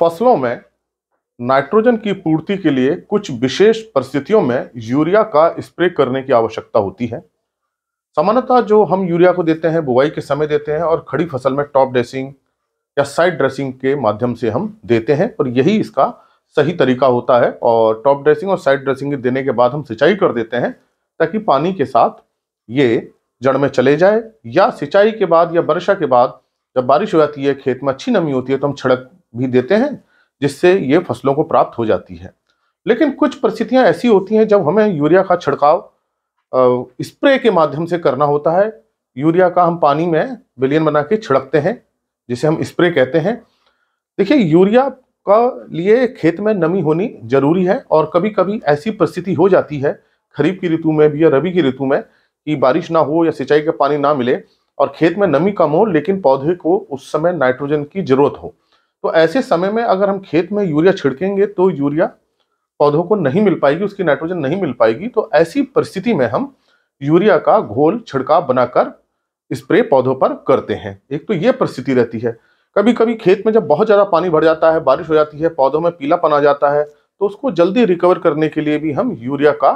फसलों में नाइट्रोजन की पूर्ति के लिए कुछ विशेष परिस्थितियों में यूरिया का स्प्रे करने की आवश्यकता होती है सामान्यतः जो हम यूरिया को देते हैं बुआई के समय देते हैं और खड़ी फसल में टॉप ड्रेसिंग या साइड ड्रेसिंग के माध्यम से हम देते हैं और यही इसका सही तरीका होता है और टॉप ड्रेसिंग और साइड ड्रेसिंग देने के बाद हम सिंचाई कर देते हैं ताकि पानी के साथ ये जड़ में चले जाए या सिंचाई के बाद या वर्षा के बाद जब बारिश हो जाती है खेत में अच्छी नमी होती है तो हम छिड़क भी देते हैं जिससे ये फसलों को प्राप्त हो जाती है लेकिन कुछ परिस्थितियाँ ऐसी होती हैं जब हमें यूरिया का छिड़काव स्प्रे के माध्यम से करना होता है यूरिया का हम पानी में बिलियन बना के छिड़कते हैं जिसे हम स्प्रे कहते हैं देखिए यूरिया का लिए खेत में नमी होनी जरूरी है और कभी कभी ऐसी परिस्थिति हो जाती है खरीफ की ऋतु में भी या रबी की ऋतु में कि बारिश ना हो या सिंचाई का पानी ना मिले और खेत में नमी कम हो लेकिन पौधे को उस समय नाइट्रोजन की जरूरत हो तो ऐसे समय में अगर हम खेत में यूरिया छिड़केंगे तो यूरिया पौधों को नहीं मिल पाएगी उसकी नाइट्रोजन नहीं मिल पाएगी तो ऐसी परिस्थिति में हम यूरिया का घोल छिड़काव बनाकर स्प्रे पौधों पर करते हैं एक तो ये परिस्थिति रहती है कभी कभी खेत में जब बहुत ज़्यादा पानी भर जाता है बारिश हो जाती है पौधों में पीलापन आ जाता है तो उसको जल्दी रिकवर करने के लिए भी हम यूरिया का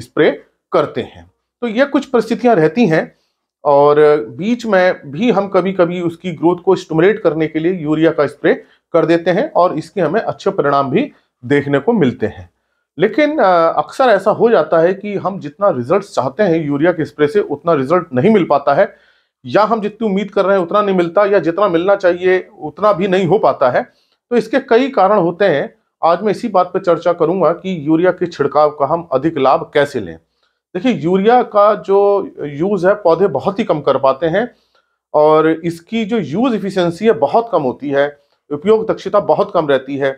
स्प्रे करते हैं तो ये कुछ परिस्थितियाँ रहती हैं और बीच में भी हम कभी कभी उसकी ग्रोथ को स्टमुलेट करने के लिए यूरिया का स्प्रे कर देते हैं और इसके हमें अच्छे परिणाम भी देखने को मिलते हैं लेकिन अक्सर ऐसा हो जाता है कि हम जितना रिजल्ट चाहते हैं यूरिया के स्प्रे से उतना रिजल्ट नहीं मिल पाता है या हम जितनी उम्मीद कर रहे हैं उतना नहीं मिलता या जितना मिलना चाहिए उतना भी नहीं हो पाता है तो इसके कई कारण होते हैं आज मैं इसी बात पर चर्चा करूंगा कि यूरिया के छिड़काव का हम अधिक लाभ कैसे लें देखिए यूरिया का जो यूज़ है पौधे बहुत ही कम कर पाते हैं और इसकी जो यूज़ इफिशेंसी है बहुत कम होती है उपयोग दक्षता बहुत कम रहती है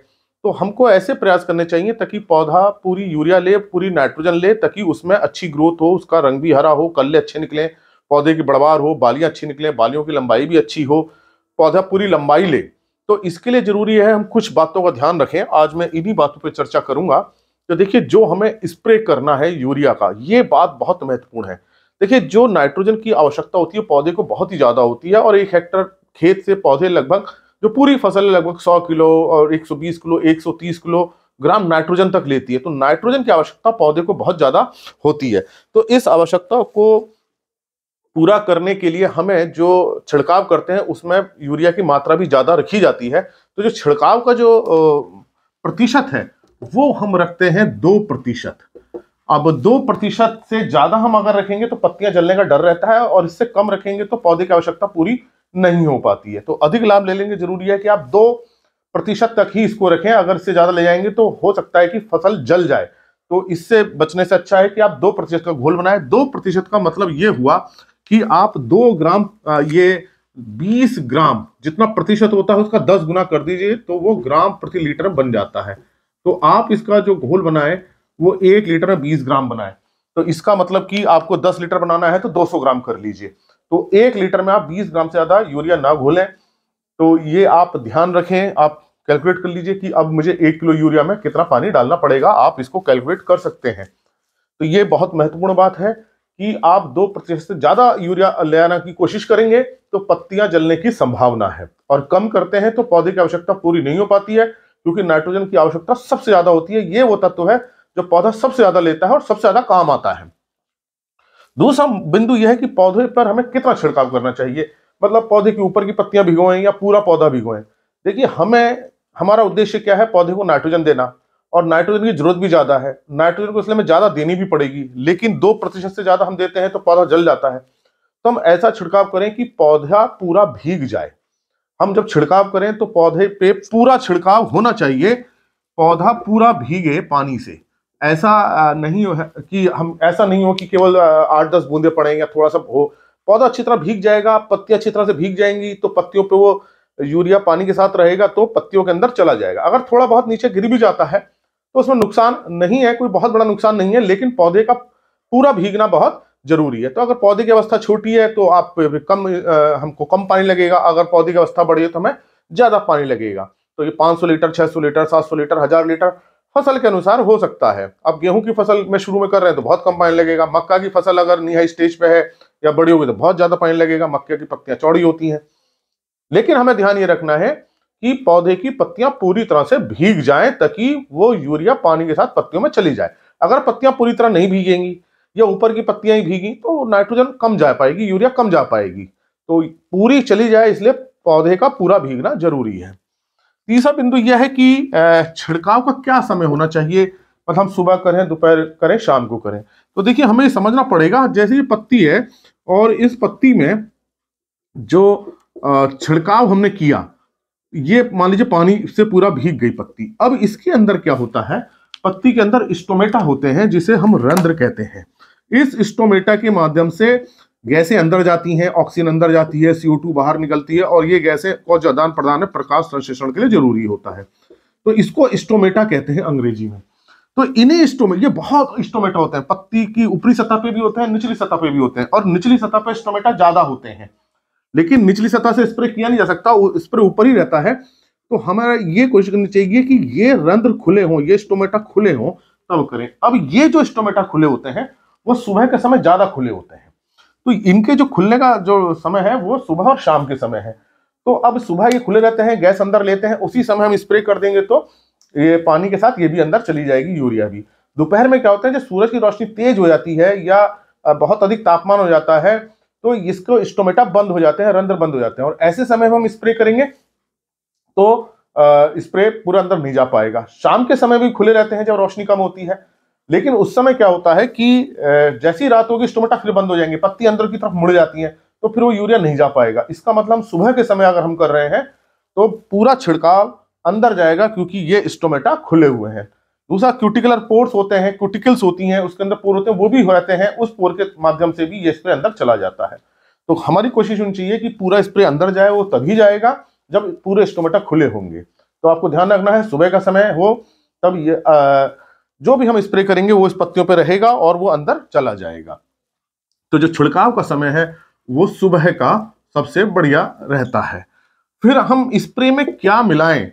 तो हमको ऐसे प्रयास करने चाहिए ताकि पौधा पूरी यूरिया ले पूरी नाइट्रोजन ले ताकि उसमें अच्छी ग्रोथ हो उसका रंग भी हरा हो कल्ले अच्छे निकलें पौधे की बढ़वार हो बालियाँ अच्छी निकलें बालियों की लंबाई भी अच्छी हो पौधा पूरी लंबाई ले तो इसके लिए ज़रूरी है हम कुछ बातों का ध्यान रखें आज मैं इन्हीं बातों पर चर्चा करूँगा तो देखिए जो हमें स्प्रे करना है यूरिया का ये बात बहुत महत्वपूर्ण है देखिए जो नाइट्रोजन की आवश्यकता होती है पौधे को बहुत ही ज़्यादा होती है और एक हेक्टर खेत से पौधे लगभग जो पूरी फसल लगभग 100 किलो और 120 किलो 130 किलो ग्राम नाइट्रोजन तक लेती है तो नाइट्रोजन की आवश्यकता पौधे को बहुत ज़्यादा होती है तो इस आवश्यकता को पूरा करने के लिए हमें जो छिड़काव करते हैं उसमें यूरिया की मात्रा भी ज़्यादा रखी जाती है तो जो छिड़काव का जो प्रतिशत है वो हम रखते हैं दो प्रतिशत अब दो प्रतिशत से ज्यादा हम अगर रखेंगे तो पत्तियां जलने का डर रहता है और इससे कम रखेंगे तो पौधे की आवश्यकता पूरी नहीं हो पाती है तो अधिक लाभ ले लेंगे जरूरी है कि आप दो प्रतिशत तक ही इसको रखें अगर इससे ज्यादा ले जाएंगे तो हो सकता है कि फसल जल जाए तो इससे बचने से अच्छा है कि आप दो प्रतिशत का घोल बनाए दो प्रतिशत का मतलब ये हुआ कि आप दो ग्राम ये बीस ग्राम जितना प्रतिशत होता है उसका दस गुना कर दीजिए तो वो ग्राम प्रति लीटर बन जाता है तो आप इसका जो घोल बनाए वो एक लीटर में बीस ग्राम बनाए तो इसका मतलब कि आपको दस लीटर बनाना है तो दो सौ ग्राम कर लीजिए तो एक लीटर में आप बीस ग्राम से ज़्यादा यूरिया ना घोलें तो ये आप ध्यान रखें आप कैलकुलेट कर लीजिए कि अब मुझे एक किलो यूरिया में कितना पानी डालना पड़ेगा आप इसको कैलकुलेट कर सकते हैं तो ये बहुत महत्वपूर्ण बात है कि आप दो प्रतिशत से ज़्यादा यूरिया ले आने की कोशिश करेंगे तो पत्तियां जलने की संभावना है और कम करते हैं तो पौधे की आवश्यकता पूरी नहीं हो पाती है क्योंकि नाइट्रोजन की आवश्यकता सबसे ज्यादा होती है ये वो तत्व है जो पौधा सबसे ज्यादा लेता है और सबसे ज्यादा काम आता है दूसरा बिंदु यह है कि पौधे पर हमें कितना छिड़काव करना चाहिए मतलब पौधे के ऊपर की पत्तियां भिगोएं या पूरा पौधा भिगोएं देखिए हमें हमारा उद्देश्य क्या है पौधे को नाइट्रोजन देना और नाइट्रोजन की जरूरत भी ज्यादा है नाइट्रोजन को इसलिए हमें ज्यादा देनी भी पड़ेगी लेकिन दो प्रतिशत से ज्यादा हम देते हैं तो पौधा जल जाता है तो हम ऐसा छिड़काव करें कि पौधा पूरा भीग जाए हम जब छिड़काव करें तो पौधे पे पूरा छिड़काव होना चाहिए पौधा पूरा भीगे पानी से ऐसा नहीं हो कि हम ऐसा नहीं हो कि केवल आठ दस बूंदे पड़े या थोड़ा सा हो पौधा अच्छी तरह भीग जाएगा पत्तियां अच्छी तरह से भीग जाएंगी तो पत्तियों पे वो यूरिया पानी के साथ रहेगा तो पत्तियों के अंदर चला जाएगा अगर थोड़ा बहुत नीचे गिर भी जाता है तो उसमें नुकसान नहीं है कोई बहुत बड़ा नुकसान नहीं है लेकिन पौधे का पूरा भीगना बहुत जरूरी है तो अगर पौधे की अवस्था छोटी है तो आप कम हमको कम पानी लगेगा अगर पौधे की अवस्था बड़ी है तो हमें ज़्यादा पानी लगेगा तो ये 500 लीटर 600 लीटर 700 लीटर हज़ार लीटर फसल के अनुसार हो सकता है अब गेहूं की फसल में शुरू में कर रहे हैं तो बहुत कम पानी लगेगा मक्का की फसल अगर नीह स्टेज पे है या बड़ी होगी तो बहुत ज़्यादा पानी लगेगा मक्के की पत्तियां चौड़ी होती हैं लेकिन हमें ध्यान ये रखना है कि पौधे की पत्तियां पूरी तरह से भीग जाएं ताकि वो यूरिया पानी के साथ पत्तियों में चली जाए अगर पत्तियां पूरी तरह नहीं भीगेंगी या ऊपर की पत्तियां ही भीगी तो नाइट्रोजन कम जा पाएगी यूरिया कम जा पाएगी तो पूरी चली जाए इसलिए पौधे का पूरा भीगना जरूरी है तीसरा बिंदु यह है कि छिड़काव का क्या समय होना चाहिए मतलब हम सुबह करें दोपहर करें शाम को करें तो देखिए हमें समझना पड़ेगा जैसे ये पत्ती है और इस पत्ती में जो छिड़काव हमने किया ये मान लीजिए पानी से पूरा भीग गई पत्ती अब इसके अंदर क्या होता है पत्ती के अंदर स्टोमेटा होते हैं जिसे हम रंध्र कहते हैं इस स्टोमेटा के माध्यम से गैसें अंदर जाती हैं ऑक्सीजन अंदर जाती है सीओ टू बाहर निकलती है और ये गैसें को आदान प्रदान है प्रकाश संश्लेषण के लिए जरूरी होता है तो इसको स्टोमेटा कहते हैं अंग्रेजी में तो इन्हें स्टोमेट ये बहुत स्टोमेटा होते हैं पत्ती की ऊपरी सतह पे भी होते हैं निचली सतह पे भी होते हैं और निचली सतह पे स्टोमेटा ज्यादा होते हैं लेकिन निचली सतह से स्प्रे किया नहीं जा सकता स्प्रे ऊपर ही रहता है तो हमारा ये कोशिश करनी चाहिए कि ये रंध्र खुले हों ये स्टोमेटा खुले हों तब करें अब ये जो स्टोमेटा खुले होते हैं वो सुबह के समय ज़्यादा खुले होते हैं तो इनके जो खुलने का जो समय है वो सुबह और शाम के समय है तो अब सुबह ये खुले रहते हैं गैस अंदर लेते हैं उसी समय हम स्प्रे कर देंगे तो ये पानी के साथ ये भी अंदर चली जाएगी यूरिया भी दोपहर में क्या होता है जब सूरज की रोशनी तेज हो जाती है या बहुत अधिक तापमान हो जाता है तो इसको स्टोमेटा बंद हो जाते हैं रंध्र बंद हो जाते हैं और ऐसे समय हम स्प्रे करेंगे तो स्प्रे पूरा अंदर नहीं जा पाएगा शाम के समय भी खुले रहते हैं जब रोशनी कम होती है लेकिन उस समय क्या होता है कि जैसी रात होगी स्टोमेटा फिर बंद हो जाएंगे पत्ती अंदर की तरफ मुड़ जाती है तो फिर वो यूरिया नहीं जा पाएगा इसका मतलब सुबह के समय अगर हम कर रहे हैं तो पूरा छिड़काव अंदर जाएगा क्योंकि ये स्टोमेटा खुले हुए हैं दूसरा क्यूटिकुलर पोर्स होते हैं क्यूटिकल्स होती हैं उसके अंदर पोर होते हैं वो भी हो रहते हैं उस पोर के माध्यम से भी ये स्प्रे अंदर चला जाता है तो हमारी कोशिश होनी चाहिए कि पूरा स्प्रे अंदर जाए वो तभी जाएगा जब पूरे स्टोमेटा खुले होंगे तो आपको ध्यान रखना है सुबह का समय हो तब ये आ, जो भी हम स्प्रे करेंगे वो इस पत्तियों पर रहेगा और वो अंदर चला जाएगा तो जो छिड़काव का समय है वो सुबह का सबसे बढ़िया रहता है फिर हम स्प्रे में क्या मिलाएं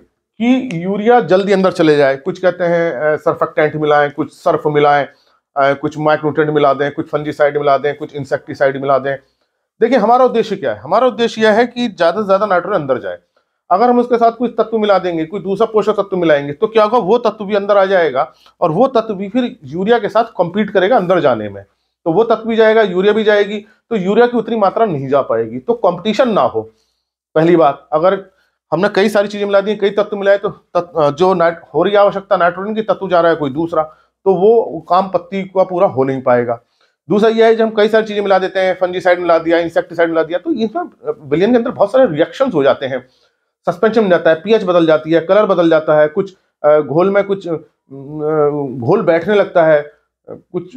कि यूरिया जल्दी अंदर चले जाए कुछ कहते हैं सर्फेक्टेंट मिलाएं कुछ सर्फ मिलाएं कुछ माइक्रोटेंट मिला दें कुछ फंजीसाइड मिला दें कुछ इंसेक्टिसाइड मिला दें देखिए हमारा उद्देश्य क्या है हमारा उद्देश्य यह है कि ज्यादा से ज्यादा नाइट्रोजन अंदर जाए अगर हम उसके साथ कुछ तत्व मिला देंगे कोई दूसरा पोषक तत्व मिलाएंगे तो क्या होगा वो तत्व भी अंदर आ जाएगा और वो तत्व भी फिर यूरिया के साथ कॉम्पीट करेगा अंदर जाने में तो वो तत्व भी जाएगा यूरिया भी जाएगी तो यूरिया की उतनी मात्रा नहीं जा पाएगी तो कॉम्पिटिशन ना हो पहली बात अगर हमने कई सारी चीजें मिला दी कई तत्व मिलाए तो तत्व, जो नाइट हो रही आवश्यकता नाइट्रोजन की तत्व जा रहा है कोई दूसरा तो वो काम पत्ती का पूरा हो नहीं पाएगा दूसरा यह है जब हम कई सारी चीज़ें मिला देते हैं फंजीसाइड मिला दिया इंसेक्टिसाइड मिला दिया तो इसमें बिलियन के अंदर बहुत सारे रिएक्शन हो जाते हैं सस्पेंशन बन जाता है पीएच बदल जाती है कलर बदल जाता है कुछ घोल में कुछ घोल बैठने लगता है कुछ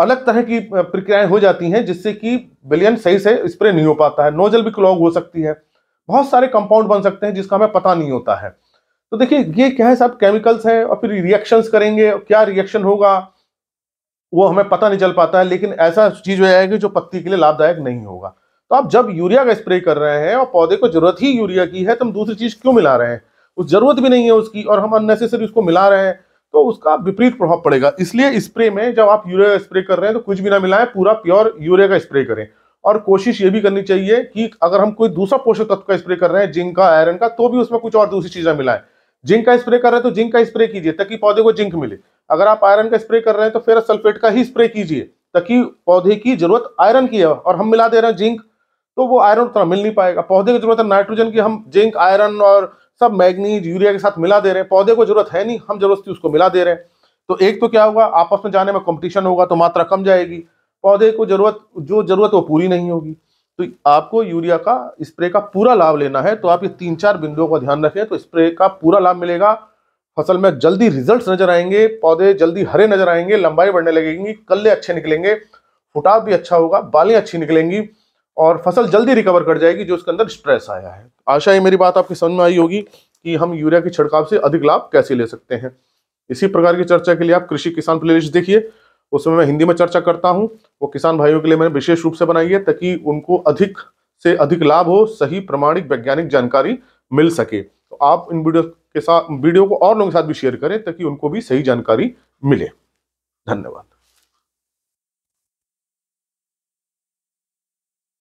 अलग तरह की प्रक्रियाएं हो जाती हैं जिससे कि बिलियन सही से स्प्रे नहीं हो पाता है नोजल भी क्लॉग हो सकती है बहुत सारे कंपाउंड बन सकते हैं जिसका हमें पता नहीं होता है तो देखिए ये क्या है सब केमिकल्स हैं और फिर रिएक्शंस करेंगे क्या रिएक्शन होगा वो हमें पता नहीं चल पाता है लेकिन ऐसा चीज हो जाएगी जो पत्ती के लिए लाभदायक नहीं होगा तो आप जब यूरिया का स्प्रे कर रहे हैं और पौधे को जरूरत ही यूरिया की है तो हम दूसरी चीज क्यों मिला रहे हैं उस जरूरत भी नहीं है उसकी और हम अननेसेसरी उसको मिला रहे हैं तो उसका विपरीत प्रभाव पड़ेगा इसलिए स्प्रे में जब आप यूरिया स्प्रे कर रहे हैं तो कुछ भी ना मिलाएं पूरा प्योर यूरिया का स्प्रे करें और कोशिश ये भी करनी चाहिए कि अगर हम कोई दूसरा पोषक तत्व का स्प्रे कर रहे हैं जिंक का आयरन का तो भी उसमें कुछ और दूसरी चीजें मिलाएं जिंक का स्प्रे कर रहे हैं तो जिंक का स्प्रे कीजिए ताकि पौधे को जिंक मिले अगर आप आयरन का स्प्रे कर रहे हैं तो फेरस सल्फेट का ही स्प्रे कीजिए ताकि पौधे की जरूरत आयरन की है और हम मिला दे रहे हैं जिंक तो वो आयरन उतना मिल नहीं पाएगा पौधे की जरूरत है नाइट्रोजन की हम जिंक आयरन और सब मैग्नीज यूरिया के साथ मिला दे रहे हैं पौधे को जरूरत है नहीं हम जरूरत थी उसको मिला दे रहे हैं तो एक तो क्या होगा आपस में जाने में कॉम्पिटिशन होगा तो मात्रा कम जाएगी पौधे को जरूरत जो जरूरत वो पूरी नहीं होगी तो आपको यूरिया का स्प्रे का पूरा लाभ लेना है तो आप ये तीन चार बिंदुओं का ध्यान रखें तो स्प्रे का पूरा लाभ मिलेगा फसल में जल्दी रिजल्ट्स नजर आएंगे पौधे जल्दी हरे नजर आएंगे लंबाई बढ़ने लगेंगी कल्ले अच्छे निकलेंगे फुटाव भी अच्छा होगा बालें अच्छी निकलेंगी और फसल जल्दी रिकवर कर जाएगी जो उसके अंदर स्ट्रेस आया है आशा है मेरी बात आपकी समझ में आई होगी कि हम यूरिया के छिड़काव से अधिक लाभ कैसे ले सकते हैं इसी प्रकार की चर्चा के लिए आप कृषि किसान प्ले देखिए उसमें मैं हिंदी में चर्चा करता हूँ वो किसान भाइयों के लिए मैंने विशेष रूप से बनाई है ताकि उनको अधिक से अधिक लाभ हो सही प्रमाणिक वैज्ञानिक जानकारी मिल सके तो आप इन वीडियो के साथ वीडियो को और लोगों के साथ भी शेयर करें ताकि उनको भी सही जानकारी मिले धन्यवाद